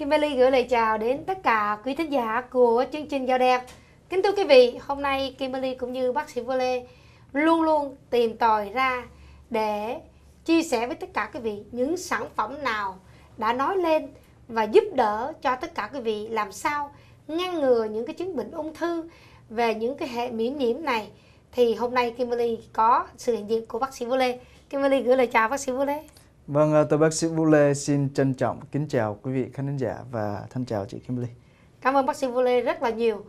Kimberly gửi lời chào đến tất cả quý thính giả của chương trình Giao Đẹp. Kính thưa quý vị, hôm nay Kimberly cũng như bác sĩ Vô Lê luôn luôn tìm tòi ra để chia sẻ với tất cả quý vị những sản phẩm nào đã nói lên và giúp đỡ cho tất cả quý vị làm sao ngăn ngừa những cái chứng bệnh ung thư về những cái hệ miễn nhiễm này thì hôm nay Kimberly có sự hiện diện của bác sĩ Vô Lê. Kimberly gửi lời chào bác sĩ Vô Lê. Vâng, ờ, tôi bác sĩ Vũ Lê xin trân trọng kính chào quý vị khán giả và thân chào chị Kimberly. Cảm ơn bác sĩ Vũ Lê rất là nhiều.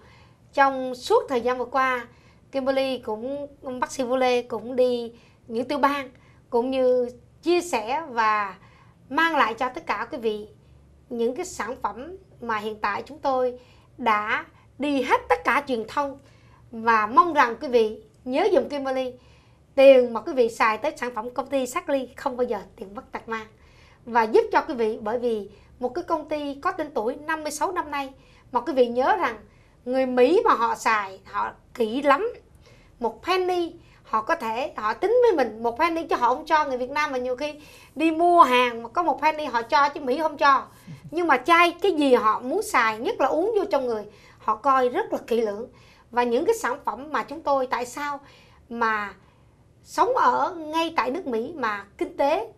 Trong suốt thời gian vừa qua, Kimberly cũng bác sĩ Vũ Lê cũng đi những tiểu bang cũng như chia sẻ và mang lại cho tất cả quý vị những cái sản phẩm mà hiện tại chúng tôi đã đi hết tất cả truyền thông và mong rằng quý vị nhớ dùm Kimberly tiền mà quý vị xài tới sản phẩm công ty Sắc không bao giờ tiền mất tật mang và giúp cho quý vị bởi vì một cái công ty có tên tuổi 56 năm nay mà quý vị nhớ rằng người Mỹ mà họ xài họ kỹ lắm một penny họ có thể họ tính với mình một penny cho họ không cho người Việt Nam mà nhiều khi đi mua hàng mà có một penny họ cho chứ Mỹ không cho nhưng mà chai cái gì họ muốn xài nhất là uống vô trong người họ coi rất là kỹ lưỡng và những cái sản phẩm mà chúng tôi tại sao mà sống ở ngay tại nước Mỹ mà kinh tế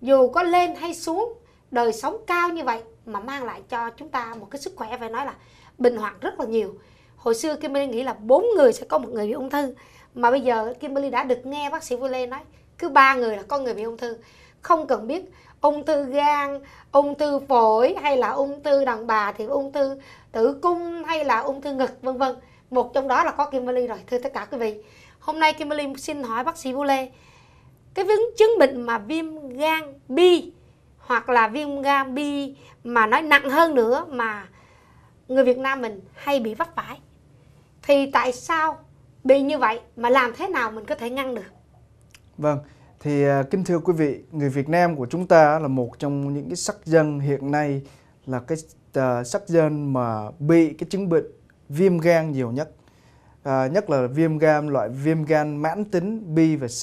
dù có lên hay xuống đời sống cao như vậy mà mang lại cho chúng ta một cái sức khỏe phải nói là bình hoạt rất là nhiều hồi xưa Kimberly nghĩ là bốn người sẽ có một người bị ung thư mà bây giờ Kimberly đã được nghe bác sĩ Vui Lê nói cứ ba người là có người bị ung thư không cần biết ung thư gan ung thư phổi hay là ung thư đàn bà thì ung thư tử cung hay là ung thư ngực vân vân một trong đó là có Kimberly rồi thưa tất cả quý vị hôm nay Kimberly xin hỏi bác sĩ Bô Lê cái vấn chứng bệnh mà viêm gan bi hoặc là viêm gan bi mà nói nặng hơn nữa mà người Việt Nam mình hay bị vấp phải thì tại sao bị như vậy mà làm thế nào mình có thể ngăn được vâng thì à, kính thưa quý vị người Việt Nam của chúng ta là một trong những cái sắc dân hiện nay là cái uh, sắc dân mà bị cái chứng bệnh viêm gan nhiều nhất à, nhất là viêm gan loại viêm gan mãn tính B và C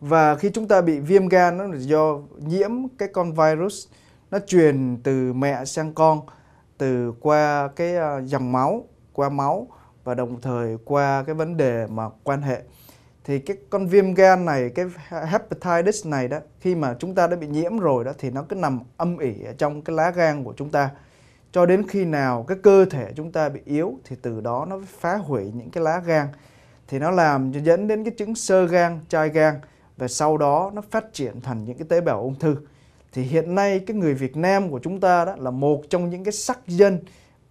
và khi chúng ta bị viêm gan nó là do nhiễm cái con virus nó truyền từ mẹ sang con từ qua cái à, dòng máu qua máu và đồng thời qua cái vấn đề mà quan hệ thì cái con viêm gan này cái hepatitis này đó khi mà chúng ta đã bị nhiễm rồi đó thì nó cứ nằm âm ỉ ở trong cái lá gan của chúng ta cho đến khi nào cái cơ thể chúng ta bị yếu thì từ đó nó phá hủy những cái lá gan thì nó làm dẫn đến cái chứng sơ gan, chai gan và sau đó nó phát triển thành những cái tế bào ung thư. Thì hiện nay cái người Việt Nam của chúng ta đó là một trong những cái sắc dân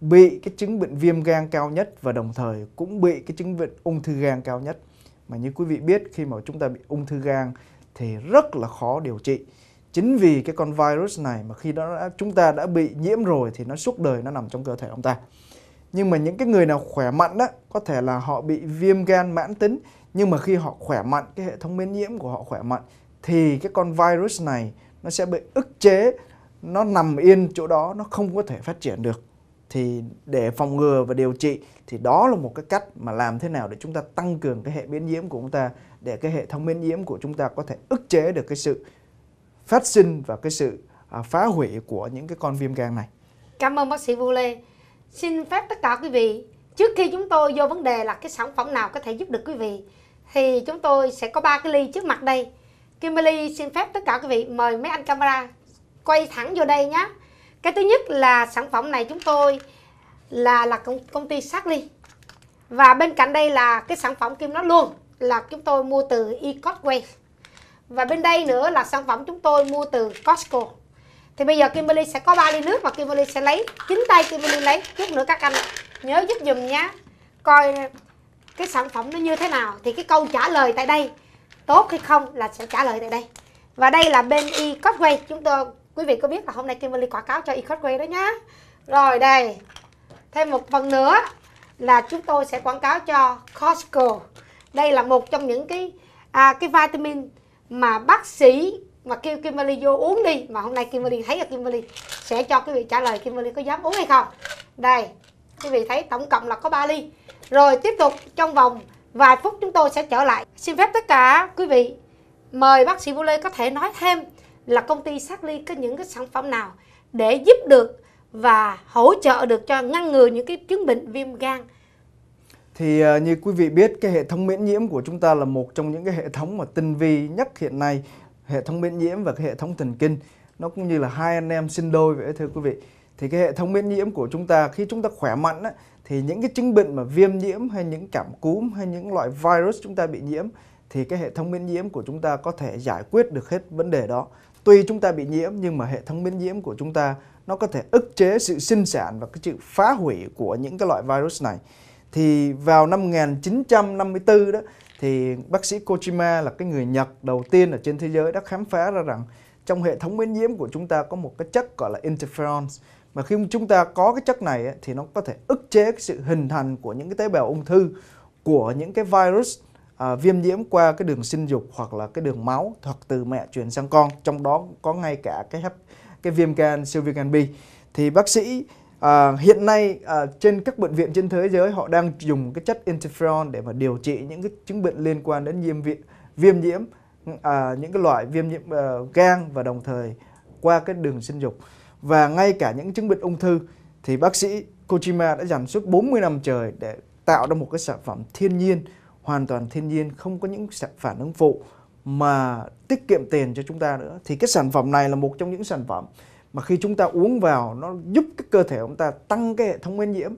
bị cái chứng bệnh viêm gan cao nhất và đồng thời cũng bị cái chứng bệnh ung thư gan cao nhất. Mà như quý vị biết khi mà chúng ta bị ung thư gan thì rất là khó điều trị chính vì cái con virus này mà khi đó chúng ta đã bị nhiễm rồi thì nó suốt đời nó nằm trong cơ thể ông ta nhưng mà những cái người nào khỏe mạnh đó có thể là họ bị viêm gan mãn tính nhưng mà khi họ khỏe mạnh cái hệ thống miễn nhiễm của họ khỏe mạnh thì cái con virus này nó sẽ bị ức chế nó nằm yên chỗ đó nó không có thể phát triển được thì để phòng ngừa và điều trị thì đó là một cái cách mà làm thế nào để chúng ta tăng cường cái hệ miễn nhiễm của chúng ta để cái hệ thống miễn nhiễm của chúng ta có thể ức chế được cái sự phát sinh và cái sự à, phá hủy của những cái con viêm gan này. Cảm ơn bác sĩ Vu Lê. Xin phép tất cả quý vị, trước khi chúng tôi vô vấn đề là cái sản phẩm nào có thể giúp được quý vị thì chúng tôi sẽ có ba cái ly trước mặt đây. Kimberly xin phép tất cả quý vị mời mấy anh camera quay thẳng vô đây nhé. Cái thứ nhất là sản phẩm này chúng tôi là là công, công ty sát ly. Và bên cạnh đây là cái sản phẩm kim nó luôn là chúng tôi mua từ Ecotway và bên đây nữa là sản phẩm chúng tôi mua từ Costco thì bây giờ Kimberly sẽ có ba ly nước và Kimberly sẽ lấy chính tay Kimberly lấy chút nữa các anh nhớ giúp dùm nhá coi cái sản phẩm nó như thế nào thì cái câu trả lời tại đây tốt hay không là sẽ trả lời tại đây và đây là bên e Costway chúng tôi quý vị có biết là hôm nay Kimberly quảng cáo cho e đó nhá rồi đây thêm một phần nữa là chúng tôi sẽ quảng cáo cho Costco đây là một trong những cái à, cái vitamin mà bác sĩ mà kêu Kimberly vô uống đi mà hôm nay Kimberly thấy là Kimberly sẽ cho quý vị trả lời Kimberly có dám uống hay không đây quý vị thấy tổng cộng là có 3 ly rồi tiếp tục trong vòng vài phút chúng tôi sẽ trở lại xin phép tất cả quý vị mời bác sĩ Vũ Lê có thể nói thêm là công ty Sát Ly có những cái sản phẩm nào để giúp được và hỗ trợ được cho ngăn ngừa những cái chứng bệnh viêm gan thì ờ, như quý vị biết cái hệ thống miễn nhiễm của chúng ta là một trong những cái hệ thống mà tinh vi nhất hiện nay hệ thống miễn nhiễm và cái hệ thống thần kinh nó cũng như là hai anh em sinh đôi vậy thưa quý vị thì cái hệ thống miễn nhiễm của chúng ta khi chúng ta khỏe mạnh á, thì những cái chứng bệnh mà viêm nhiễm hay những cảm cúm hay những loại virus chúng ta bị nhiễm thì cái hệ thống miễn nhiễm của chúng ta có thể giải quyết được hết vấn đề đó tuy chúng ta bị nhiễm nhưng mà hệ thống miễn nhiễm của chúng ta nó có thể ức chế sự sinh sản và cái sự phá hủy của những cái loại virus này thì vào năm 1954 đó thì bác sĩ Kojima là cái người Nhật đầu tiên ở trên thế giới đã khám phá ra rằng trong hệ thống miễn nhiễm của chúng ta có một cái chất gọi là interferon mà khi chúng ta có cái chất này thì nó có thể ức chế cái sự hình thành của những cái tế bào ung thư của những cái virus à, viêm nhiễm qua cái đường sinh dục hoặc là cái đường máu hoặc từ mẹ truyền sang con trong đó có ngay cả cái cái viêm gan siêu viêm gan B thì bác sĩ À, hiện nay à, trên các bệnh viện trên thế giới họ đang dùng cái chất interferon để mà điều trị những cái chứng bệnh liên quan đến viêm viện viêm nhiễm à, những cái loại viêm nhiễm à, gan và đồng thời qua cái đường sinh dục và ngay cả những chứng bệnh ung thư thì bác sĩ Kojima đã dành suốt 40 năm trời để tạo ra một cái sản phẩm thiên nhiên hoàn toàn thiên nhiên không có những phản ứng phụ mà tiết kiệm tiền cho chúng ta nữa thì cái sản phẩm này là một trong những sản phẩm mà khi chúng ta uống vào nó giúp cái cơ thể chúng ta tăng cái hệ thống miễn nhiễm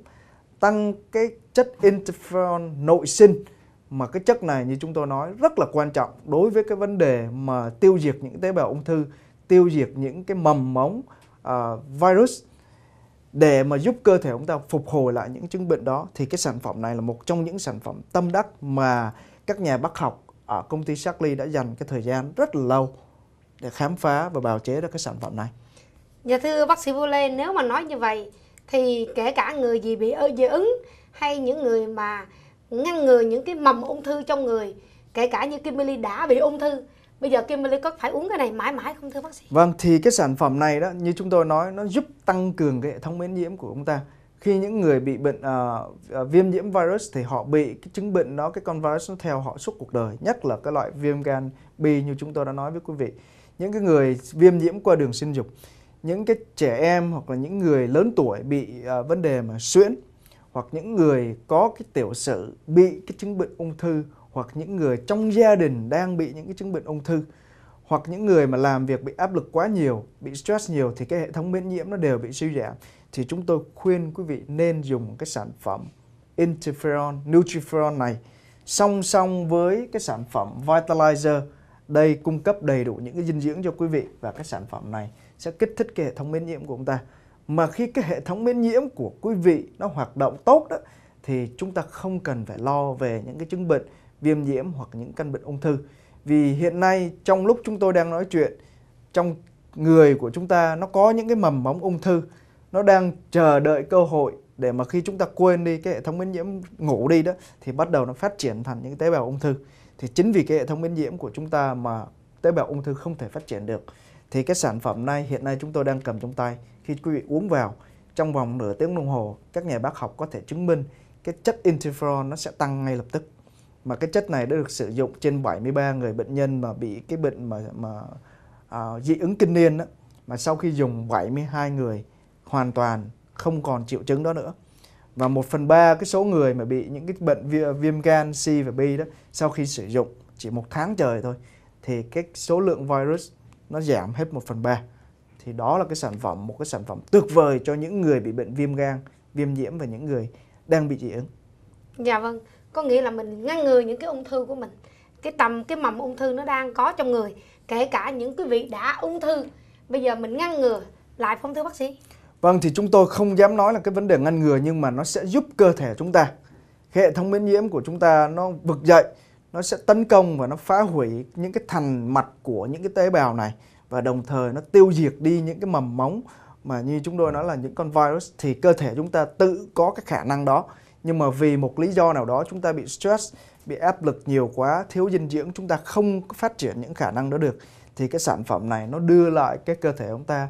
tăng cái chất interferon nội sinh mà cái chất này như chúng tôi nói rất là quan trọng đối với cái vấn đề mà tiêu diệt những tế bào ung thư tiêu diệt những cái mầm móng uh, à, virus để mà giúp cơ thể chúng ta phục hồi lại những chứng bệnh đó thì cái sản phẩm này là một trong những sản phẩm tâm đắc mà các nhà bác học ở công ty Shackley đã dành cái thời gian rất là lâu để khám phá và bào chế ra cái sản phẩm này. Dạ thưa bác sĩ Vô Lê, nếu mà nói như vậy thì kể cả người gì bị dị ứng hay những người mà ngăn ngừa những cái mầm ung thư trong người, kể cả như Kimberly đã bị ung thư, bây giờ Kimberly có phải uống cái này mãi mãi không thưa bác sĩ? Vâng, thì cái sản phẩm này đó như chúng tôi nói nó giúp tăng cường cái hệ thống miễn nhiễm của chúng ta. Khi những người bị bệnh uh, viêm nhiễm virus thì họ bị cái chứng bệnh đó, cái con virus nó theo họ suốt cuộc đời, nhất là cái loại viêm gan B như chúng tôi đã nói với quý vị. Những cái người viêm nhiễm qua đường sinh dục những cái trẻ em hoặc là những người lớn tuổi bị uh, vấn đề mà suyễn hoặc những người có cái tiểu sử bị cái chứng bệnh ung thư hoặc những người trong gia đình đang bị những cái chứng bệnh ung thư hoặc những người mà làm việc bị áp lực quá nhiều, bị stress nhiều thì cái hệ thống miễn nhiễm nó đều bị suy giảm thì chúng tôi khuyên quý vị nên dùng cái sản phẩm interferon, nutriferon này song song với cái sản phẩm vitalizer đây cung cấp đầy đủ những cái dinh dưỡng cho quý vị và các sản phẩm này sẽ kích thích cái hệ thống miễn nhiễm của chúng ta mà khi cái hệ thống miễn nhiễm của quý vị nó hoạt động tốt đó thì chúng ta không cần phải lo về những cái chứng bệnh viêm nhiễm hoặc những căn bệnh ung thư vì hiện nay trong lúc chúng tôi đang nói chuyện trong người của chúng ta nó có những cái mầm móng ung thư nó đang chờ đợi cơ hội để mà khi chúng ta quên đi cái hệ thống miễn nhiễm ngủ đi đó thì bắt đầu nó phát triển thành những tế bào ung thư thì chính vì cái hệ thống miễn nhiễm của chúng ta mà tế bào ung thư không thể phát triển được thì cái sản phẩm này hiện nay chúng tôi đang cầm trong tay khi quý vị uống vào trong vòng nửa tiếng đồng hồ các nhà bác học có thể chứng minh cái chất interferon nó sẽ tăng ngay lập tức mà cái chất này đã được sử dụng trên 73 người bệnh nhân mà bị cái bệnh mà mà à, dị ứng kinh niên đó mà sau khi dùng 72 người hoàn toàn không còn triệu chứng đó nữa và 1 phần 3 cái số người mà bị những cái bệnh viêm gan C và B đó sau khi sử dụng chỉ một tháng trời thôi thì cái số lượng virus nó giảm hết 1 phần 3 thì đó là cái sản phẩm một cái sản phẩm tuyệt vời cho những người bị bệnh viêm gan viêm nhiễm và những người đang bị dị ứng dạ vâng có nghĩa là mình ngăn ngừa những cái ung thư của mình cái tầm cái mầm ung thư nó đang có trong người kể cả những quý vị đã ung thư bây giờ mình ngăn ngừa lại không thưa bác sĩ Vâng thì chúng tôi không dám nói là cái vấn đề ngăn ngừa nhưng mà nó sẽ giúp cơ thể chúng ta. hệ thống miễn nhiễm của chúng ta nó vực dậy, nó sẽ tấn công và nó phá hủy những cái thành mạch của những cái tế bào này và đồng thời nó tiêu diệt đi những cái mầm móng mà như chúng tôi nói là những con virus thì cơ thể chúng ta tự có cái khả năng đó. Nhưng mà vì một lý do nào đó chúng ta bị stress, bị áp lực nhiều quá, thiếu dinh dưỡng chúng ta không phát triển những khả năng đó được thì cái sản phẩm này nó đưa lại cái cơ thể chúng ta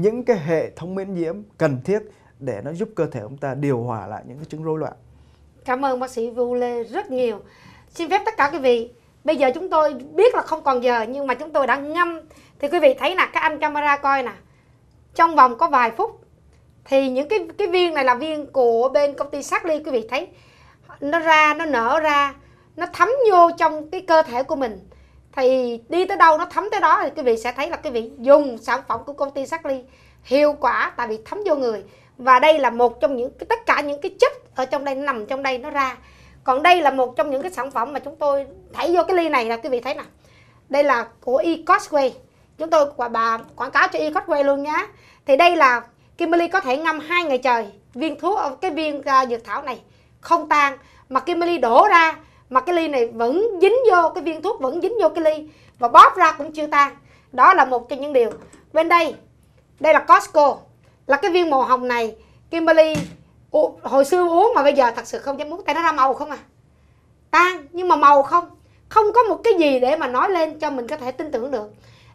những cái hệ thống miễn nhiễm cần thiết để nó giúp cơ thể chúng ta điều hòa lại những cái chứng rối loạn. Cảm ơn bác sĩ Vu Lê rất nhiều. Xin phép tất cả quý vị, bây giờ chúng tôi biết là không còn giờ nhưng mà chúng tôi đã ngâm thì quý vị thấy nè, các anh camera coi nè. Trong vòng có vài phút thì những cái cái viên này là viên của bên công ty Sắc Ly quý vị thấy nó ra nó nở ra nó thấm vô trong cái cơ thể của mình thì đi tới đâu nó thấm tới đó thì quý vị sẽ thấy là quý vị dùng sản phẩm của công ty sắc ly hiệu quả tại vì thấm vô người và đây là một trong những cái tất cả những cái chất ở trong đây nằm trong đây nó ra còn đây là một trong những cái sản phẩm mà chúng tôi thấy vô cái ly này là quý vị thấy nè đây là của cosway chúng tôi quả bà quảng cáo cho cosway luôn nhá thì đây là Kimberly có thể ngâm hai ngày trời viên thuốc cái viên uh, dược thảo này không tan mà Kimberly đổ ra mà cái ly này vẫn dính vô cái viên thuốc vẫn dính vô cái ly và bóp ra cũng chưa tan đó là một trong những điều bên đây đây là Costco là cái viên màu hồng này Kimberly hồi xưa uống mà bây giờ thật sự không dám uống tại nó ra màu không à tan nhưng mà màu không không có một cái gì để mà nói lên cho mình có thể tin tưởng được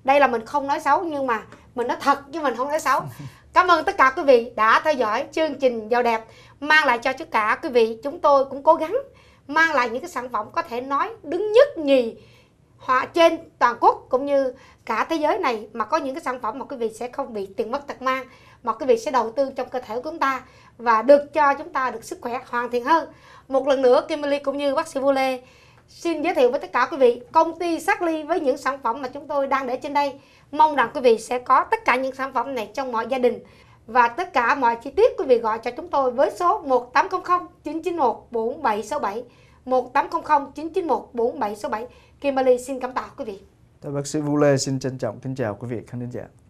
đây là mình không nói xấu nhưng mà mình nói thật chứ mình không nói xấu cảm ơn tất cả quý vị đã theo dõi chương trình giàu đẹp mang lại cho tất cả quý vị chúng tôi cũng cố gắng mang lại những cái sản phẩm có thể nói đứng nhất nhì họa trên toàn quốc cũng như cả thế giới này mà có những cái sản phẩm mà quý vị sẽ không bị tiền mất tật mang mà quý vị sẽ đầu tư trong cơ thể của chúng ta và được cho chúng ta được sức khỏe hoàn thiện hơn một lần nữa Kimberly cũng như bác sĩ Vô Lê xin giới thiệu với tất cả quý vị công ty Sắc Ly với những sản phẩm mà chúng tôi đang để trên đây mong rằng quý vị sẽ có tất cả những sản phẩm này trong mọi gia đình và tất cả mọi chi tiết quý vị gọi cho chúng tôi với số 1800 991 4767 1800 991 4767 Kimberly xin cảm tạ quý vị. Tôi bác sĩ Vũ Lê xin trân trọng kính chào quý vị khán giả.